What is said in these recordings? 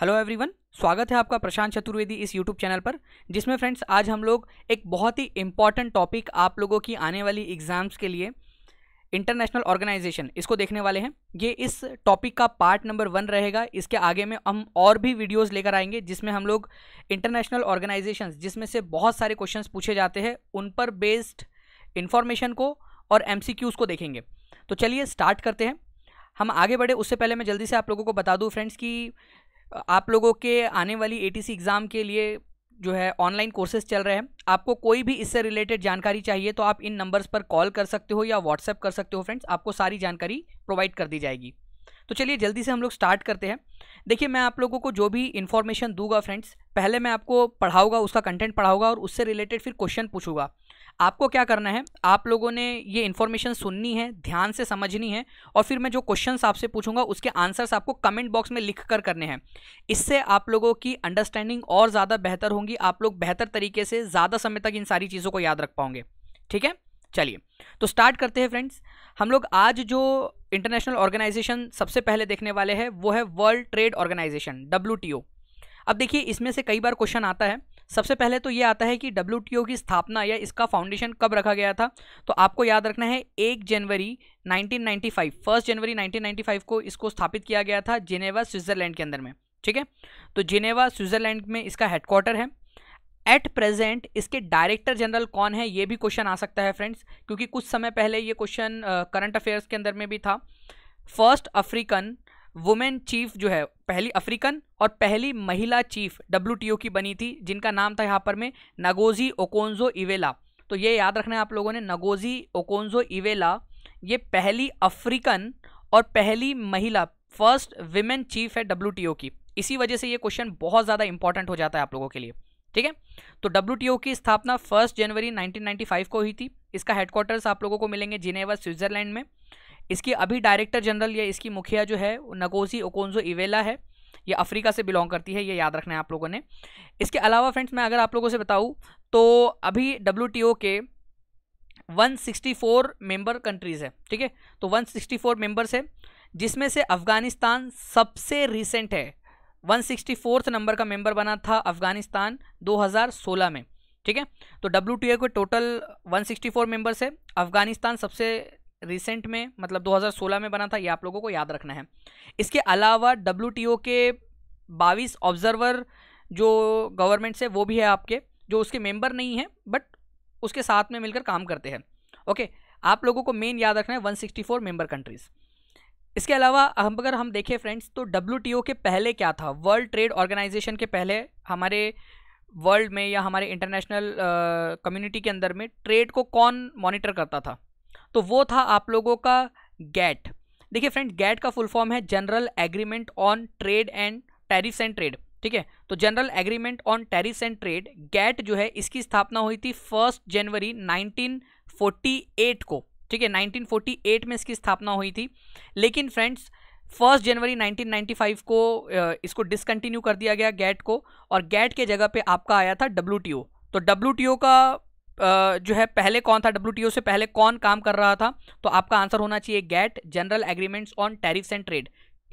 hello everyone स्वागत है आपका प्रशांत चतुर्वेदी इस यूट्यूब चैनल पर जिसमें फ्रेंड्स आज हम लोग एक बहुत ही इम्पॉर्टेंट टॉपिक आप लोगों की आने वाली एग्ज़ाम्स के लिए इंटरनेशनल ऑर्गेनाइजेशन इसको देखने वाले हैं ये इस टॉपिक का पार्ट नंबर वन रहेगा इसके आगे में हम और भी वीडियोस लेकर आएंगे जिसमें हम लोग इंटरनेशनल ऑर्गेनाइजेशन जिसमें से बहुत सारे क्वेश्चन पूछे जाते हैं उन पर बेस्ड इन्फॉर्मेशन को और एम को देखेंगे तो चलिए स्टार्ट करते हैं हम आगे बढ़े उससे पहले मैं जल्दी से आप लोगों को बता दूँ फ्रेंड्स कि आप लोगों के आने वाली ए एग्ज़ाम के लिए जो है ऑनलाइन कोर्सेज चल रहे हैं आपको कोई भी इससे रिलेटेड जानकारी चाहिए तो आप इन नंबर्स पर कॉल कर सकते हो या व्हाट्सएप कर सकते हो फ्रेंड्स आपको सारी जानकारी प्रोवाइड कर दी जाएगी तो चलिए जल्दी से हम लोग स्टार्ट करते हैं देखिए मैं आप लोगों को जो भी इन्फॉर्मेशन दूंगा फ्रेंड्स पहले मैं आपको पढ़ाऊंगा उसका कंटेंट पढ़ाऊंगा और उससे रिलेटेड फिर क्वेश्चन पूछूंगा आपको क्या करना है आप लोगों ने ये इन्फॉर्मेशन सुननी है ध्यान से समझनी है और फिर मैं जो क्वेश्चन आपसे पूछूंगा उसके आंसर्स आपको कमेंट बॉक्स में लिख कर करने हैं इससे आप लोगों की अंडरस्टैंडिंग और ज़्यादा बेहतर होंगी आप लोग बेहतर तरीके से ज़्यादा समय तक इन सारी चीज़ों को याद रख पाओगे ठीक है चलिए तो स्टार्ट करते हैं फ्रेंड्स हम लोग आज जो इंटरनेशनल ऑर्गेनाइजेशन सबसे पहले देखने वाले हैं वो है वर्ल्ड ट्रेड ऑर्गेनाइजेशन डब्ल्यू अब देखिए इसमें से कई बार क्वेश्चन आता है सबसे पहले तो ये आता है कि डब्ल्यू की स्थापना या इसका फाउंडेशन कब रखा गया था तो आपको याद रखना है एक जनवरी 1995 फर्स्ट जनवरी 1995 को इसको स्थापित किया गया था जिनेवा स्विट्ज़रलैंड के अंदर में ठीक है तो जिनेवा स्विट्ज़रलैंड में इसका हेडक्वार्टर है एट प्रेजेंट इसके डायरेक्टर जनरल कौन है ये भी क्वेश्चन आ सकता है फ्रेंड्स क्योंकि कुछ समय पहले ये क्वेश्चन करंट अफेयर्स के अंदर में भी था फर्स्ट अफ्रीकन वुमेन चीफ जो है पहली अफ्रीकन और पहली महिला चीफ डब्ल्यू की बनी थी जिनका नाम था यहाँ पर में नगोज़ी ओकोन्जो इवेला तो ये याद रखना है आप लोगों ने नगोजी ओकोंजो इवेला ये पहली अफ्रीकन और पहली महिला फर्स्ट वुमेन चीफ है डब्ल्यू की इसी वजह से ये क्वेश्चन बहुत ज़्यादा इंपॉर्टेंट हो जाता है आप लोगों के लिए ठीक है तो डब्ल्यू की स्थापना फर्स्ट जनवरी नाइनटीन को हुई थी इसका हेडक्वार्टर्स आप लोगों को मिलेंगे जिनेवा स्विट्जरलैंड में इसकी अभी डायरेक्टर जनरल या इसकी मुखिया जो है नगोजी ओकोन्जो इवेला है ये अफ्रीका से बिलोंग करती है ये याद रखना है आप लोगों ने इसके अलावा फ्रेंड्स मैं अगर आप लोगों से बताऊँ तो अभी डब्ल्यू के 164 मेंबर कंट्रीज़ है ठीक है तो 164 मेंबर्स है जिसमें से अफ़गानिस्तान सबसे रिसेंट है वन नंबर का मेंबर बना था अफ़गानिस्तान 2016 में ठीक है तो डब्ल्यू के टोटल वन फोर मेम्बर्स है अफ़गानिस्तान सबसे रिसेंट में मतलब 2016 में बना था ये आप लोगों को याद रखना है इसके अलावा डब्ल्यू के बाईस ऑब्जर्वर जो गवर्नमेंट से वो भी है आपके जो उसके मेंबर नहीं हैं बट उसके साथ में मिलकर काम करते हैं ओके आप लोगों को मेन याद रखना है 164 मेंबर कंट्रीज़ इसके अलावा हम अगर हम देखें फ्रेंड्स तो डब्ल्यू के पहले क्या था वर्ल्ड ट्रेड ऑर्गेनाइजेशन के पहले हमारे वर्ल्ड में या हमारे इंटरनेशनल कम्युनिटी के अंदर में ट्रेड को कौन मॉनिटर करता था तो वो था आप लोगों का गैट देखिए फ्रेंड गैट का फुल फॉर्म है General agreement on trade and Tariffs and Trade ठीक है तो general agreement on Tariffs and Trade GATT जो है इसकी स्थापना हुई थी फर्स्ट जनवरी 1948 को ठीक है 1948 में इसकी स्थापना हुई थी लेकिन फ्रेंड्स फर्स्ट जनवरी 1995 को इसको डिसकंटिन्यू कर दिया गया गैट को और गैट के जगह पे आपका आया था डब्ल्यू तो डब्ल्यू का जो है पहले कौन था डब्ल्यू से पहले कौन काम कर रहा था तो आपका आंसर होना चाहिए GATT General Agreements on Tariffs and Trade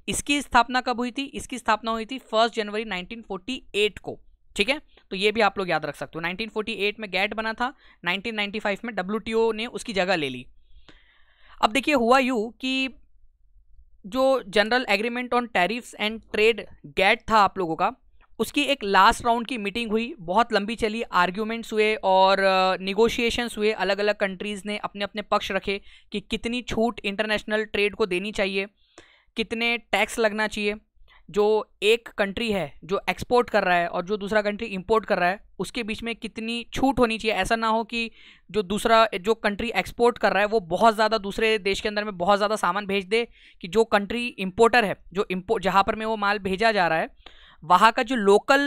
इसकी स्थापना कब हुई थी इसकी स्थापना हुई थी फर्स्ट जनवरी 1948 को ठीक है तो ये भी आप लोग याद रख सकते हो 1948 में गैट बना था 1995 में डब्ल्यू ने उसकी जगह ले ली अब देखिए हुआ यू कि जो General agreement on Tariffs and Trade GATT था आप लोगों का उसकी एक लास्ट राउंड की मीटिंग हुई बहुत लंबी चली आर्ग्यूमेंट्स हुए और निगोशिएशंस हुए अलग अलग कंट्रीज़ ने अपने अपने पक्ष रखे कि कितनी छूट इंटरनेशनल ट्रेड को देनी चाहिए कितने टैक्स लगना चाहिए जो एक कंट्री है जो एक्सपोर्ट कर रहा है और जो दूसरा कंट्री इंपोर्ट कर रहा है उसके बीच में कितनी छूट होनी चाहिए ऐसा ना हो कि जो दूसरा जो कंट्री एक्सपोर्ट कर रहा है वो बहुत ज़्यादा दूसरे देश के अंदर में बहुत ज़्यादा सामान भेज दे कि जो कंट्री इंपोर्टर है जो इम्पो जहाँ पर में वो माल भेजा जा रहा है वहाँ का जो लोकल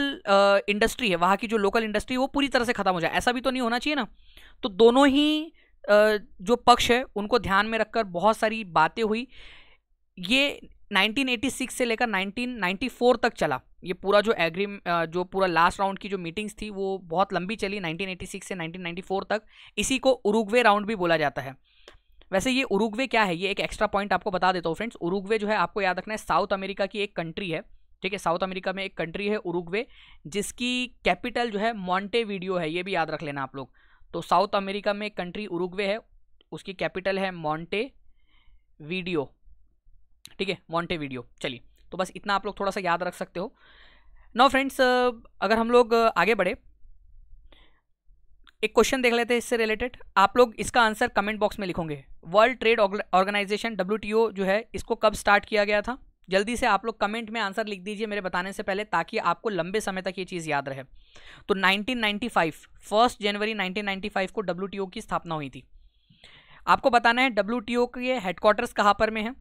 इंडस्ट्री है वहाँ की जो लोकल इंडस्ट्री वो पूरी तरह से ख़त्म हो जाए ऐसा भी तो नहीं होना चाहिए ना तो दोनों ही जो पक्ष है उनको ध्यान में रखकर बहुत सारी बातें हुई ये 1986 से लेकर 1994 तक चला ये पूरा जो एग्री जो पूरा लास्ट राउंड की जो मीटिंग्स थी वो बहुत लंबी चली 1986 से 1994 तक इसी को उरुग्वे राउंड भी बोला जाता है वैसे ये उरुग्वे क्या है ये एक एक्स्ट्रा पॉइंट आपको बता देता हूँ फ्रेंड्स उरुग्वे जो है आपको याद रखना है साउथ अमेरिका की एक कंट्री है ठीक है साउथ अमेरिका में एक कंट्री है उरुग्वे जिसकी कैपिटल जो है मॉन्टे वीडियो है ये भी याद रख लेना आप लोग तो साउथ अमेरिका में एक कंट्री उरुग्वे है उसकी कैपिटल है मॉन्टे वीडियो ठीक है मॉन्टे वीडियो चलिए तो बस इतना आप लोग थोड़ा सा याद रख सकते हो नो फ्रेंड्स अगर हम लोग आगे बढ़े एक क्वेश्चन देख लेते हैं इससे रिलेटेड आप लोग इसका आंसर कमेंट बॉक्स में लिखोगे वर्ल्ड ट्रेड ऑर्गेनाइजेशन डब्ल्यू जो है इसको कब स्टार्ट किया गया था जल्दी से आप लोग कमेंट में आंसर लिख दीजिए मेरे बताने से पहले ताकि आपको लंबे समय तक ये चीज़ याद रहे तो 1995 फर्स्ट जनवरी 1995 को डब्ल्यू की स्थापना हुई थी आपको बताना है डब्ल्यू के हेडक्वार्टर्स कहाँ पर में है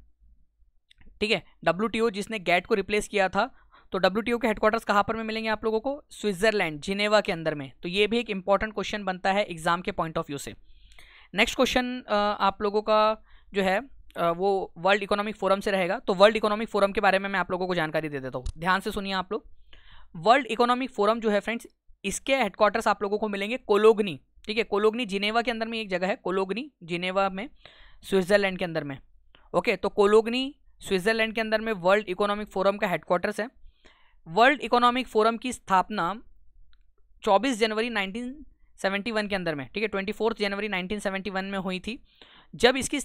ठीक है डब्ल्यू जिसने गैट को रिप्लेस किया था तो डब्ल्यू के हेडक्वार्टर्स कहाँ पर में मिलेंगे आप लोगों को स्विट्जरलैंड जिनेवा के अंदर में तो ये भी एक इंपॉर्टेंट क्वेश्चन बनता है एग्जाम के पॉइंट ऑफ व्यू से नेक्स्ट क्वेश्चन आप लोगों का जो है वो वर्ल्ड इकोनॉमिक फोरम से रहेगा तो वर्ल्ड इकोनॉमिक फोरम के बारे में मैं आप लोगों को जानकारी दे देता हूँ ध्यान से सुनिए आप लोग वर्ल्ड इकोनॉमिक फोरम जो है फ्रेंड्स इसके हेडक्वार्टर्स आप लोगों को मिलेंगे कोलोगनी ठीक है कोलोगनी जिनेवा के अंदर में एक जगह है कोलोगनी जिनेवा में स्विट्ज़रलैंड के अंदर में ओके तो कोलोगनी स्विट्ज़रलैंड के अंदर में वर्ल्ड इकोनॉमिक फोरम का हेडक्वार्टर्स है वर्ल्ड इकोनॉमिक फोरम की स्थापना 24 जनवरी 1971 के अंदर में ठीक है 24 जनवरी 1971 में हुई थी जब इसकी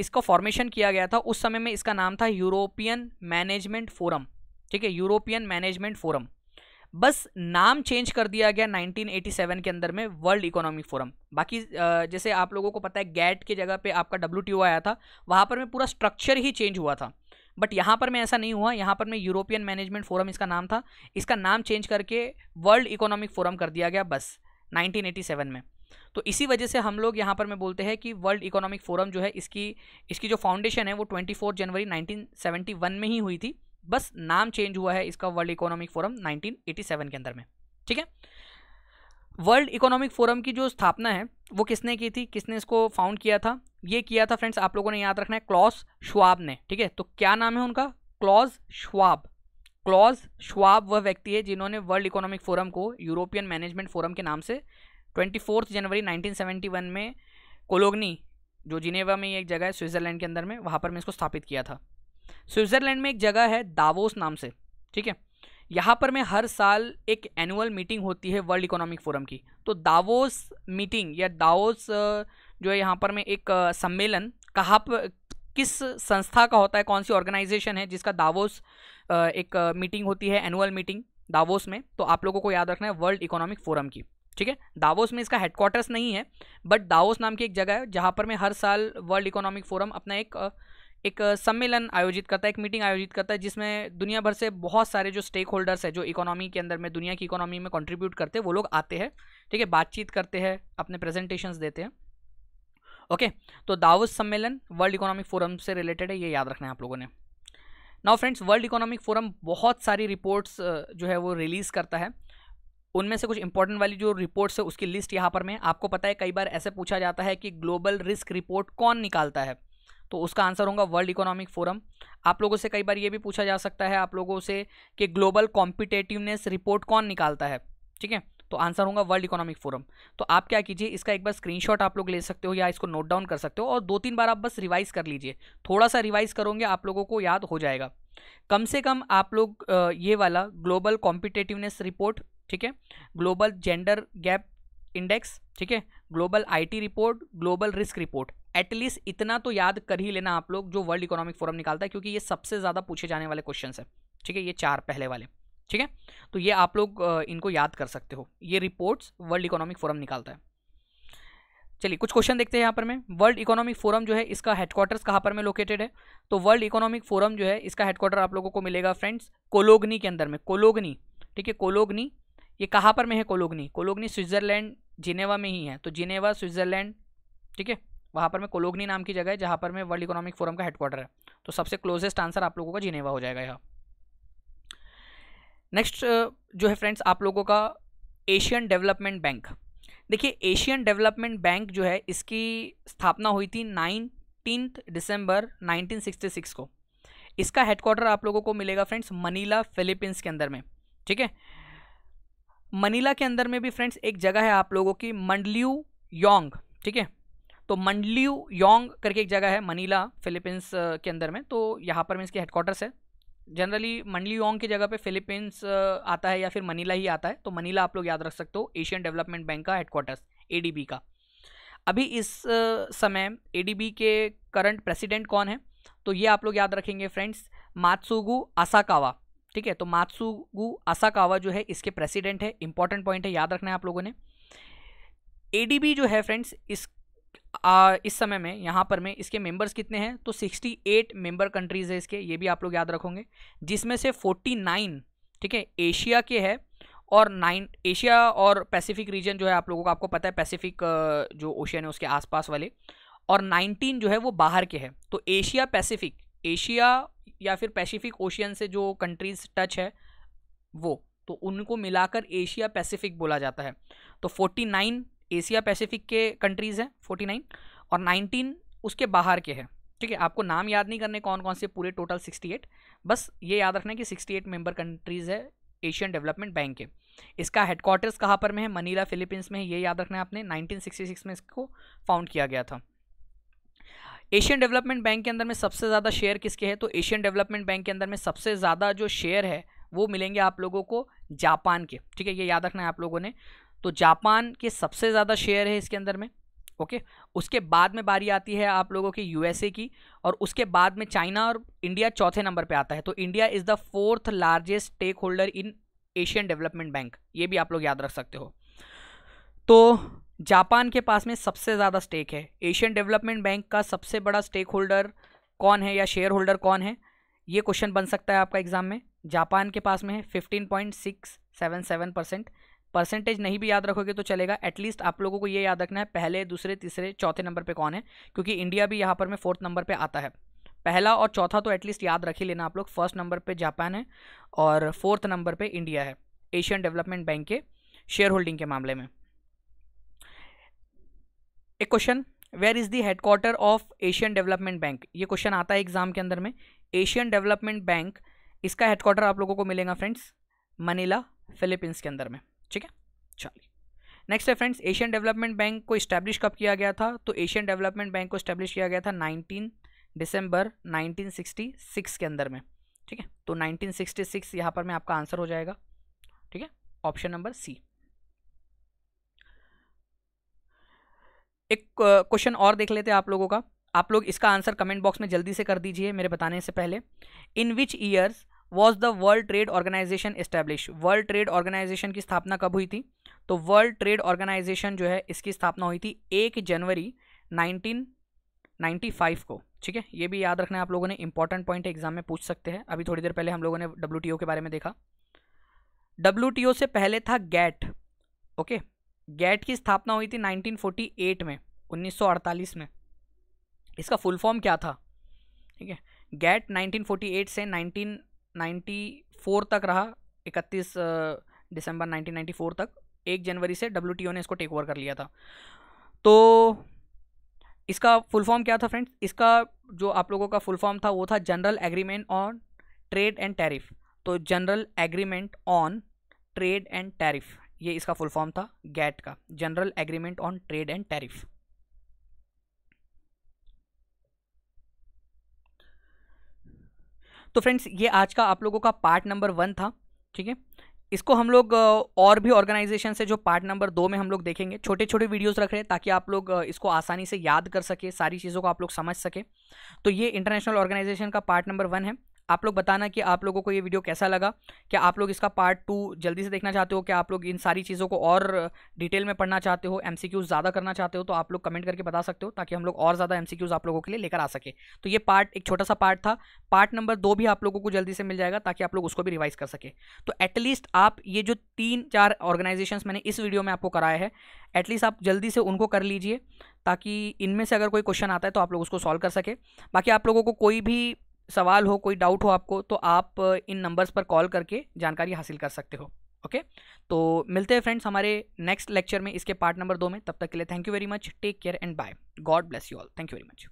इसको फॉर्मेशन किया गया था उस समय में इसका नाम था यूरोपियन मैनेजमेंट फोरम ठीक है यूरोपियन मैनेजमेंट फोरम बस नाम चेंज कर दिया गया 1987 के अंदर में वर्ल्ड इकोनॉमिक फोरम बाकी जैसे आप लोगों को पता है गैट के जगह पे आपका डब्ल्यू आया था वहाँ पर में पूरा स्ट्रक्चर ही चेंज हुआ था बट यहाँ पर में ऐसा नहीं हुआ यहाँ पर में यूरोपियन मैनेजमेंट फोरम इसका नाम था इसका नाम चेंज करके वर्ल्ड इकोनॉमिक फोरम कर दिया गया बस नाइनटीन में तो इसी वजह से हम लोग यहाँ पर मैं बोलते हैं कि वर्ल्ड इकोनॉमिक फोरम जो है इसकी इसकी जो फाउंडेशन है वो 24 जनवरी 1971 में ही हुई थी बस नाम चेंज हुआ है इसका वर्ल्ड इकोनॉमिक फोरम 1987 के अंदर में ठीक है वर्ल्ड इकोनॉमिक फोरम की जो स्थापना है वो किसने की थी किसने इसको फाउंड किया था ये किया था फ्रेंड्स आप लोगों ने याद रखना है क्लॉस श्वाब ने ठीक है तो क्या नाम है उनका क्लॉज श्वाब क्लॉज श्वाब वह व्यक्ति है जिन्होंने वर्ल्ड इकोनॉमिक फोरम को यूरोपियन मैनेजमेंट फोरम के नाम से ट्वेंटी फोर्थ जनवरी वन में कोलोगनी जो जिनेवा में एक जगह है स्विट्ज़रलैंड के अंदर में वहाँ पर मैं इसको स्थापित किया था स्विट्ज़रलैंड में एक जगह है दावोस नाम से ठीक है यहाँ पर मैं हर साल एक एनुअल मीटिंग होती है वर्ल्ड इकोनॉमिक फोरम की तो दावोस मीटिंग या दावोस जो है यहाँ पर मैं एक सम्मेलन कहाँ पर किस संस्था का होता है कौन सी ऑर्गेनाइजेशन है जिसका दावोस एक मीटिंग होती है एनुअल मीटिंग दावोस में तो आप लोगों को याद रखना है वर्ल्ड इकोनॉमिक फोरम की ठीक है दावोस में इसका हेडक्वार्टर्स नहीं है बट दावोस नाम की एक जगह है जहाँ पर मैं हर साल वर्ल्ड इकोनॉमिक फोरम अपना एक एक सम्मेलन आयोजित करता है एक मीटिंग आयोजित करता है जिसमें दुनिया भर से बहुत सारे जो स्टेक होल्डर्स है जो इकोनॉमी के अंदर में दुनिया की इकोनॉमी में कंट्रीब्यूट करते हैं वो लोग आते हैं ठीक है बातचीत करते हैं अपने प्रेजेंटेशंस देते हैं ओके तो दावोस सम्मेलन वर्ल्ड इकोनॉमिक फोरम से रिलेटेड है ये याद रखना है आप लोगों ने now friends World Economic Forum बहुत सारी रिपोर्ट्स जो है वो रिलीज़ करता है उनमें से कुछ इंपॉर्टेंट वाली जो रिपोर्ट्स है उसकी लिस्ट यहाँ पर मैं आपको पता है कई बार ऐसे पूछा जाता है कि ग्लोबल रिस्क रिपोर्ट कौन निकालता है तो उसका आंसर होगा वर्ल्ड इकोनॉमिक फोरम आप लोगों से कई बार ये भी पूछा जा सकता है आप लोगों से कि ग्लोबल कॉम्पिटेटिवनेस रिपोर्ट कौन निकालता है ठीक है तो आंसर होगा वर्ल्ड इकोनॉमिक फोरम तो आप क्या कीजिए इसका एक बार स्क्रीनशॉट आप लोग ले सकते हो या इसको नोट डाउन कर सकते हो और दो तीन बार आप बस रिवाइज़ कर लीजिए थोड़ा सा रिवाइज़ करोगे आप लोगों को याद हो जाएगा कम से कम आप लोग ये वाला ग्लोबल कॉम्पिटेटिवनेस रिपोर्ट ठीक है ग्लोबल जेंडर गैप इंडेक्स ठीक है global IT report global risk report at least इतना तो याद कर ही लेना आप लोग जो वर्ल्ड इकोनॉमिक फोरम निकालता है क्योंकि ये सबसे ज़्यादा पूछे जाने वाले क्वेश्चन है ठीक है ये चार पहले वाले ठीक है तो ये आप लोग इनको याद कर सकते हो ये रिपोर्ट्स वर्ल्ड इकोनॉमिक फोरम निकालता है चलिए कुछ क्वेश्चन देखते हैं यहाँ पर मैं वर्ल्ड इकोनॉमिक फोरम जो है इसका हेडक्वार्टर्स कहाँ पर में लोकेटेड है तो वर्ल्ड इकोनॉमिक फोरम जो है इसका हेडक्वार्टर आप लोगों को मिलेगा फ्रेंड्स कोलोगनी के अंदर में कोलोगनी ठीक है कोलोगनी ये कहाँ पर में है कोलोगनी कोलोगनी स्विट्ज़रलैंड जिनेवा में ही है तो जिनेवा स्विट्ज़रलैंड ठीक है वहाँ पर में कोलोगनी नाम की जगह है जहाँ पर में वर्ल्ड इकोनॉमिक फोरम का हेडक्वार्टर है तो सबसे क्लोजेस्ट आंसर आप लोगों का जिनेवा हो जाएगा यहाँ नेक्स्ट जो है फ्रेंड्स आप लोगों का एशियन डेवलपमेंट बैंक देखिए एशियन डेवलपमेंट बैंक जो है इसकी स्थापना हुई थी नाइनटीन दिसंबर 1966 को इसका हेडक्वार्टर आप लोगों को मिलेगा फ्रेंड्स मनीला फिलीपींस के अंदर में ठीक है मनीला के अंदर में भी फ्रेंड्स एक जगह है आप लोगों की मंडलियू योंग ठीक है तो मंडलियू योंग करके एक जगह है मनीला फिलीपींस के अंदर में तो यहाँ पर में इसके हेडक्वार्टर्स है जनरली मंडली योंग की जगह पे फिलीपींस आता है या फिर मनीला ही आता है तो मनीला आप लोग याद रख सकते हो एशियन डेवलपमेंट बैंक का हेडक्वार्टर्स ए का अभी इस समय ए के करंट प्रेसिडेंट कौन है तो ये आप लोग याद रखेंगे फ्रेंड्स मातसुगु असाकावा ठीक है तो मात्सुगु असाकावा जो है इसके प्रेसिडेंट है इंपॉर्टेंट पॉइंट है याद रखना है आप लोगों ने एडीबी जो है फ्रेंड्स इस आ, इस समय में यहाँ पर में इसके मेंबर्स कितने हैं तो 68 मेंबर कंट्रीज़ है इसके ये भी आप लोग याद रखोगे जिसमें से 49 ठीक है एशिया के है और नाइन एशिया और पैसिफिक रीजन जो है आप लोगों को आपको पता है पैसिफिक जो ओशियन है उसके आसपास वाले और 19 जो है वो बाहर के हैं तो एशिया पैसिफिक एशिया या फिर पैसिफिक ओशियन से जो कंट्रीज़ टच है वो तो उनको मिलाकर एशिया पैसिफिक बोला जाता है तो फोर्टी नाइन एशिया पैसिफिक के कंट्रीज़ हैं फोर्टी नाइन और नाइनटीन उसके बाहर के हैं ठीक है आपको नाम याद नहीं करने कौन कौन से पूरे टोटल सिक्सटी एट बस ये याद रखना है कि सिक्सटी एट मेम्बर कंट्रीज़ है एशियन डेवलपमेंट बैंक के इसका हेडक्वार्टर्स कहाँ पर में है मनीला फिलीपींस में है ये याद रखना है आपने 1966 में इसको फाउंड किया गया था एशियन डेवलपमेंट बैंक के अंदर में सबसे ज़्यादा शेयर किसके हैं तो एशियन डेवलपमेंट बैंक के अंदर में सबसे ज़्यादा जो शेयर है वो मिलेंगे आप लोगों को जापान के ठीक है ये याद रखना है आप लोगों ने तो जापान के सबसे ज़्यादा शेयर है इसके अंदर में ओके उसके बाद में बारी आती है आप लोगों की यूएसए की और उसके बाद में चाइना और इंडिया चौथे नंबर पे आता है तो India is the fourth largest stakeholder in Asian development bank ये भी आप लोग याद रख सकते हो तो जापान के पास में सबसे ज़्यादा स्टेक है एशियन डेवलपमेंट बैंक का सबसे बड़ा स्टेक होल्डर कौन है या शेयर होल्डर कौन है ये क्वेश्चन बन सकता है आपका एग्जाम में जापान के पास में है fifteen point six seven seven percent percentage नहीं भी याद रखोगे तो चलेगा एटलीस्ट आप लोगों को ये याद रखना है पहले दूसरे तीसरे चौथे नंबर पर कौन है क्योंकि इंडिया भी यहाँ पर में फोर्थ नंबर पर आता है पहला और चौथा तो एटलीस्ट याद रख ही लेना आप लोग फर्स्ट नंबर पर जापान है और फोर्थ नंबर पर इंडिया है एशियन डेवलपमेंट बैंक के शेयर होल्डिंग के मामले में एक question where is the headquarter of Asian development bank ये क्वेश्चन आता है एग्जाम के अंदर में एशियन डेवलपमेंट बैंक इसका हेडक्वार्टर आप लोगों को मिलेगा फ्रेंड्स मनीला फिलीपींस के अंदर में ठीक है चलिए नेक्स्ट है फ्रेंड्स एशियन डेवलपमेंट बैंक को इस्टेब्लिश कब किया गया था तो एशियन डेवलपमेंट बैंक को इस्टेब्लिश किया गया था 19 दिसंबर 1966 के अंदर में ठीक है तो 1966 यहाँ पर मैं आपका आंसर हो जाएगा ठीक है ऑप्शन नंबर सी एक क्वेश्चन और देख लेते हैं आप लोगों का आप लोग इसका आंसर कमेंट बॉक्स में जल्दी से कर दीजिए मेरे बताने से पहले in which years was the world trade organisation establish world trade organisation की स्थापना कब हुई थी तो वर्ल्ड ट्रेड ऑर्गेनाइजेशन जो है इसकी स्थापना हुई थी एक जनवरी नाइनटीन नाइन्टी फाइव को ठीक है ये भी याद रखना है आप लोगों ने इंपॉर्टेंट पॉइंट एग्जाम में पूछ सकते हैं अभी थोड़ी देर पहले हम लोगों ने डब्ल्यू के बारे में देखा डब्ल्यू से पहले था गैट ओके गेट की स्थापना हुई थी 1948 में 1948 में इसका फुल फॉर्म क्या था ठीक है गेट 1948 से 1994 तक रहा 31 दिसंबर 1994 तक एक जनवरी से डब्ल्यू ने इसको टेक ओवर कर लिया था तो इसका फुल फॉर्म क्या था फ्रेंड्स इसका जो आप लोगों का फुल फॉर्म था वो था general agreement on trade and tariff तो general agreement on trade and tariff ये इसका फुल फॉर्म था गैट का general agreement on trade and tariff तो फ्रेंड्स ये आज का आप लोगों का पार्ट नंबर वन था ठीक है इसको हम लोग और भी ऑर्गेनाइजेशन से जो पार्ट नंबर दो में हम लोग देखेंगे छोटे छोटे वीडियोस रख रहे हैं ताकि आप लोग इसको आसानी से याद कर सके सारी चीज़ों को आप लोग समझ सके तो ये इंटरनेशनल ऑर्गेनाइजेशन का पार्ट नंबर वन है आप लोग बताना कि आप लोगों को ये वीडियो कैसा लगा क्या आप लोग इसका पार्ट टू जल्दी से देखना चाहते हो क्या आप लोग इन सारी चीज़ों को और डिटेल में पढ़ना चाहते हो एम ज़्यादा करना चाहते हो तो आप लोग कमेंट करके बता सकते हो ताकि हम लोग और ज़्यादा एम आप लोगों के लिए लेकर आ सके तो ये पार्ट एक छोटा सा पार्ट था पार्ट नंबर दो भी आप लोगों को जल्दी से मिल जाएगा ताकि आप लोग उसको भी रिवाइज कर सके तो एटलीस्ट आप ये जो तीन चार ऑर्गेनाइजेशन मैंने इस वीडियो में आपको कराया है एटलीस्ट आप जल्दी से उनको कर लीजिए ताकि इनमें से अगर कोई क्वेश्चन आता है तो आप लोग उसको सॉल्व कर सके बाकी आप लोगों को कोई भी सवाल हो कोई डाउट हो आपको तो आप इन नंबर्स पर कॉल करके जानकारी हासिल कर सकते हो ओके तो मिलते हैं फ्रेंड्स हमारे नेक्स्ट लेक्चर में इसके पार्ट नंबर दो में तब तक के लिए thank you very much take care and bye God bless you all thank you very much